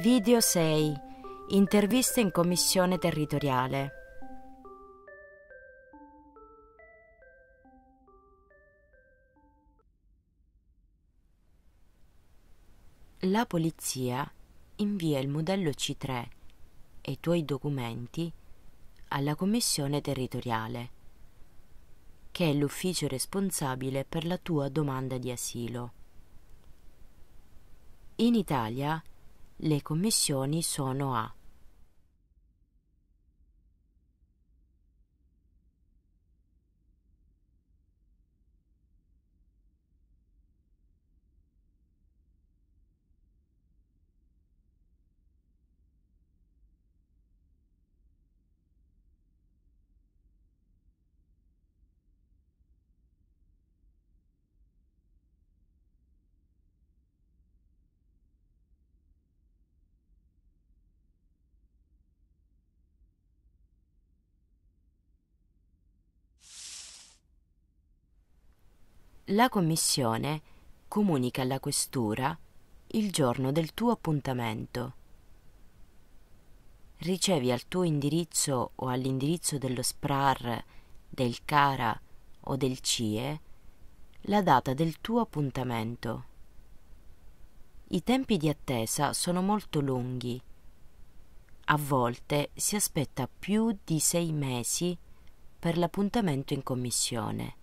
Video 6. Interviste in commissione territoriale. La polizia invia il modello C3 e i tuoi documenti alla commissione territoriale, che è l'ufficio responsabile per la tua domanda di asilo. In Italia le commissioni sono a La commissione comunica alla questura il giorno del tuo appuntamento. Ricevi al tuo indirizzo o all'indirizzo dello SPRAR, del CARA o del CIE la data del tuo appuntamento. I tempi di attesa sono molto lunghi. A volte si aspetta più di sei mesi per l'appuntamento in commissione.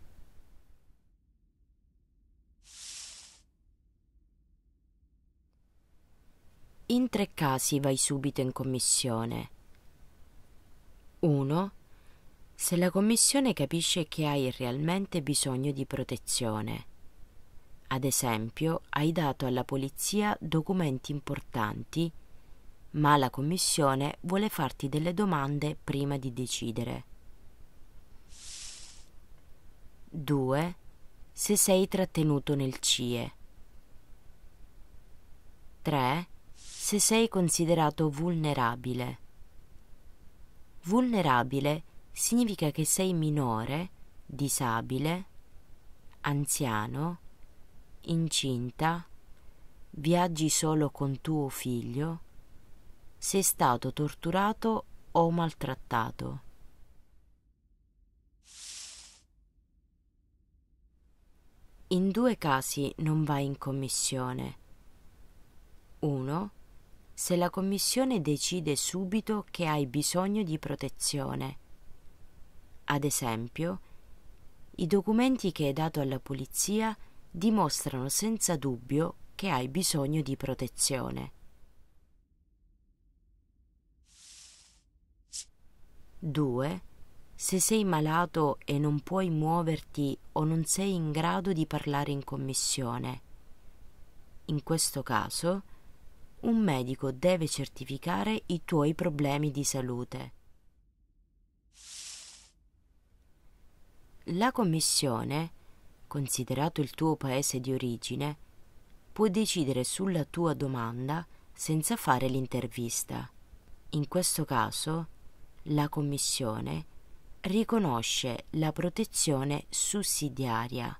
In tre casi vai subito in commissione. 1. Se la commissione capisce che hai realmente bisogno di protezione. Ad esempio, hai dato alla polizia documenti importanti, ma la commissione vuole farti delle domande prima di decidere. 2. Se sei trattenuto nel CIE. 3 se sei considerato vulnerabile. Vulnerabile significa che sei minore, disabile, anziano, incinta, viaggi solo con tuo figlio, sei stato torturato o maltrattato. In due casi non vai in commissione. 1 se la Commissione decide subito che hai bisogno di protezione. Ad esempio, i documenti che hai dato alla polizia dimostrano senza dubbio che hai bisogno di protezione. 2. Se sei malato e non puoi muoverti o non sei in grado di parlare in commissione. In questo caso, un medico deve certificare i tuoi problemi di salute. La Commissione, considerato il tuo paese di origine, può decidere sulla tua domanda senza fare l'intervista. In questo caso, la Commissione riconosce la protezione sussidiaria.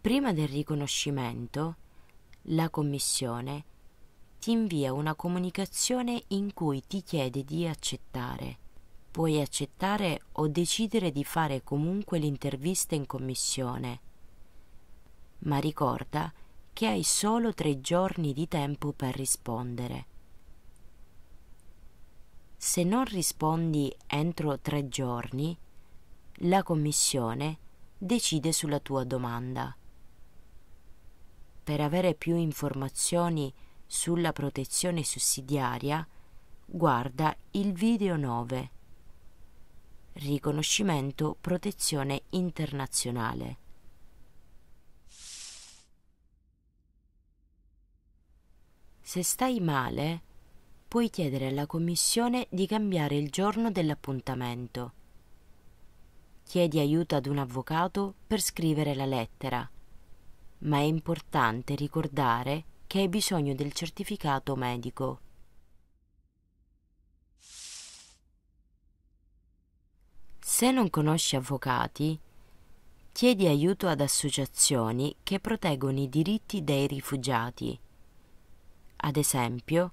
Prima del riconoscimento, la Commissione ti invia una comunicazione in cui ti chiede di accettare. Puoi accettare o decidere di fare comunque l'intervista in Commissione. Ma ricorda che hai solo tre giorni di tempo per rispondere. Se non rispondi entro tre giorni, la Commissione decide sulla tua domanda. Per avere più informazioni sulla protezione sussidiaria, guarda il video 9. Riconoscimento protezione internazionale. Se stai male, puoi chiedere alla commissione di cambiare il giorno dell'appuntamento. Chiedi aiuto ad un avvocato per scrivere la lettera ma è importante ricordare che hai bisogno del certificato medico. Se non conosci avvocati, chiedi aiuto ad associazioni che proteggono i diritti dei rifugiati. Ad esempio,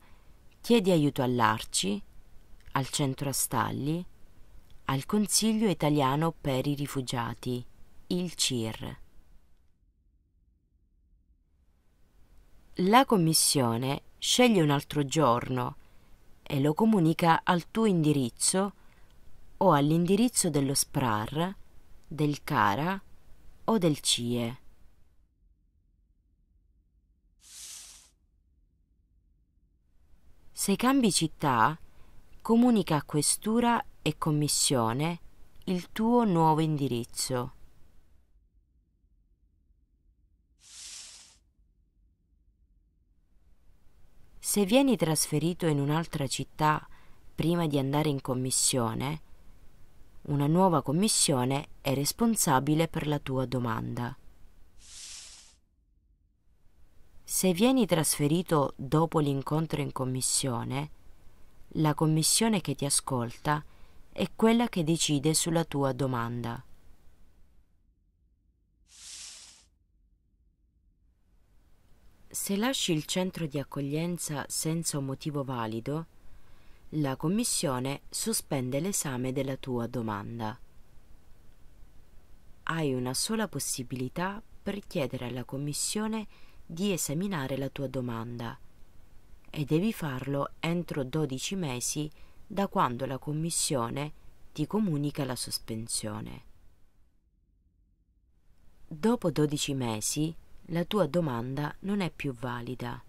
chiedi aiuto all'Arci, al Centro Astalli, al Consiglio Italiano per i Rifugiati, il CIR. la commissione sceglie un altro giorno e lo comunica al tuo indirizzo o all'indirizzo dello SPRAR, del CARA o del CIE. Se cambi città, comunica a questura e commissione il tuo nuovo indirizzo. Se vieni trasferito in un'altra città prima di andare in commissione, una nuova commissione è responsabile per la tua domanda. Se vieni trasferito dopo l'incontro in commissione, la commissione che ti ascolta è quella che decide sulla tua domanda. Se lasci il centro di accoglienza senza un motivo valido, la Commissione sospende l'esame della tua domanda. Hai una sola possibilità per chiedere alla Commissione di esaminare la tua domanda e devi farlo entro 12 mesi da quando la Commissione ti comunica la sospensione. Dopo 12 mesi, la tua domanda non è più valida.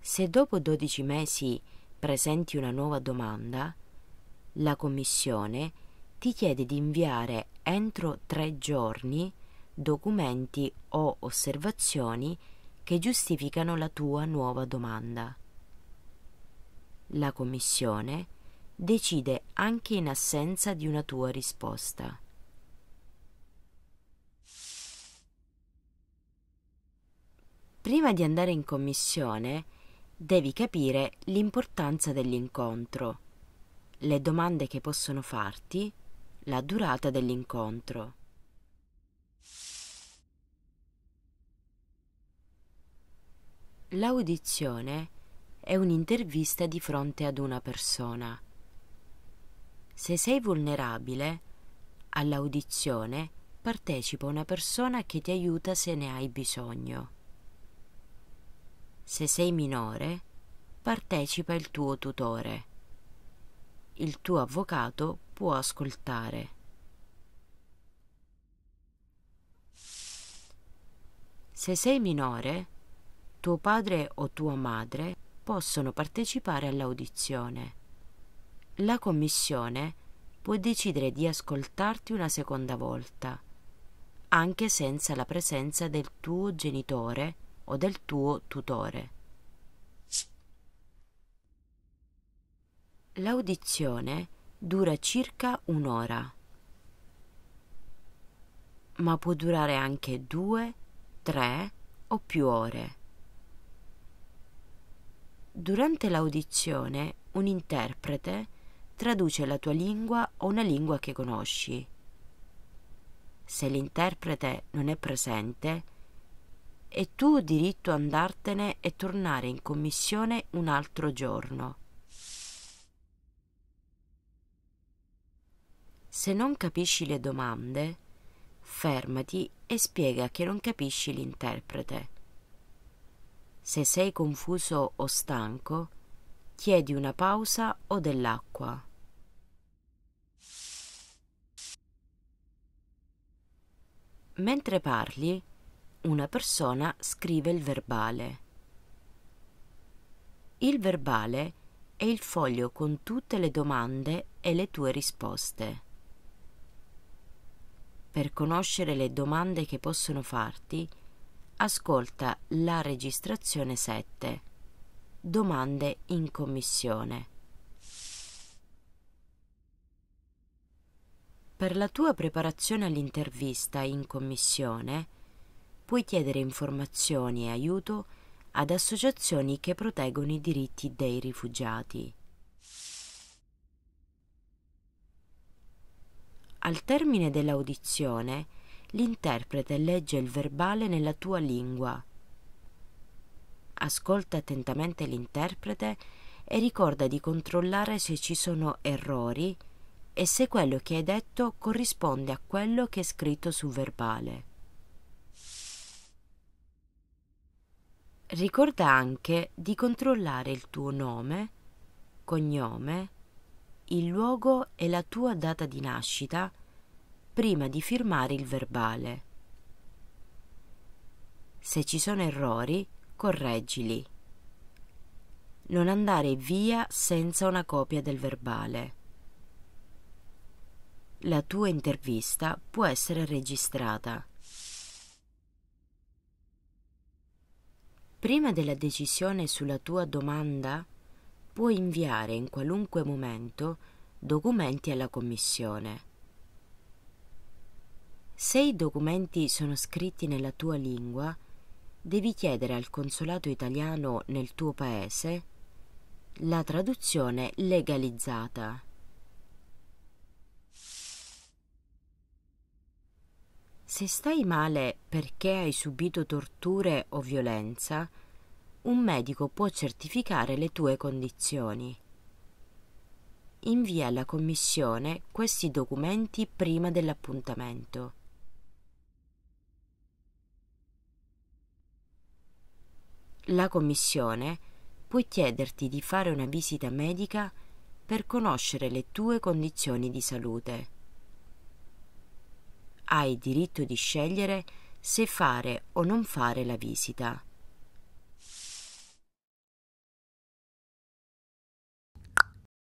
Se dopo 12 mesi presenti una nuova domanda, la Commissione ti chiede di inviare entro tre giorni documenti o osservazioni che giustificano la tua nuova domanda. La Commissione decide anche in assenza di una tua risposta. Prima di andare in commissione devi capire l'importanza dell'incontro, le domande che possono farti, la durata dell'incontro. L'audizione è un'intervista di fronte ad una persona se sei vulnerabile, all'audizione partecipa una persona che ti aiuta se ne hai bisogno. Se sei minore, partecipa il tuo tutore. Il tuo avvocato può ascoltare. Se sei minore, tuo padre o tua madre possono partecipare all'audizione la Commissione può decidere di ascoltarti una seconda volta, anche senza la presenza del tuo genitore o del tuo tutore. L'audizione dura circa un'ora, ma può durare anche due, tre o più ore. Durante l'audizione un interprete traduce la tua lingua o una lingua che conosci. Se l'interprete non è presente, e tu diritto ad andartene e tornare in commissione un altro giorno. Se non capisci le domande, fermati e spiega che non capisci l'interprete. Se sei confuso o stanco, chiedi una pausa o dell'acqua. Mentre parli, una persona scrive il verbale. Il verbale è il foglio con tutte le domande e le tue risposte. Per conoscere le domande che possono farti, ascolta la registrazione 7. Domande in commissione. Per la tua preparazione all'intervista in commissione puoi chiedere informazioni e aiuto ad associazioni che proteggono i diritti dei rifugiati. Al termine dell'audizione, l'interprete legge il verbale nella tua lingua. Ascolta attentamente l'interprete e ricorda di controllare se ci sono errori e se quello che hai detto corrisponde a quello che è scritto sul verbale. Ricorda anche di controllare il tuo nome, cognome, il luogo e la tua data di nascita prima di firmare il verbale. Se ci sono errori, correggili. Non andare via senza una copia del verbale. La tua intervista può essere registrata. Prima della decisione sulla tua domanda, puoi inviare in qualunque momento documenti alla Commissione. Se i documenti sono scritti nella tua lingua, devi chiedere al consolato italiano nel tuo paese la traduzione legalizzata. Se stai male perché hai subito torture o violenza, un medico può certificare le tue condizioni. Invia alla commissione questi documenti prima dell'appuntamento. La commissione può chiederti di fare una visita medica per conoscere le tue condizioni di salute hai diritto di scegliere se fare o non fare la visita.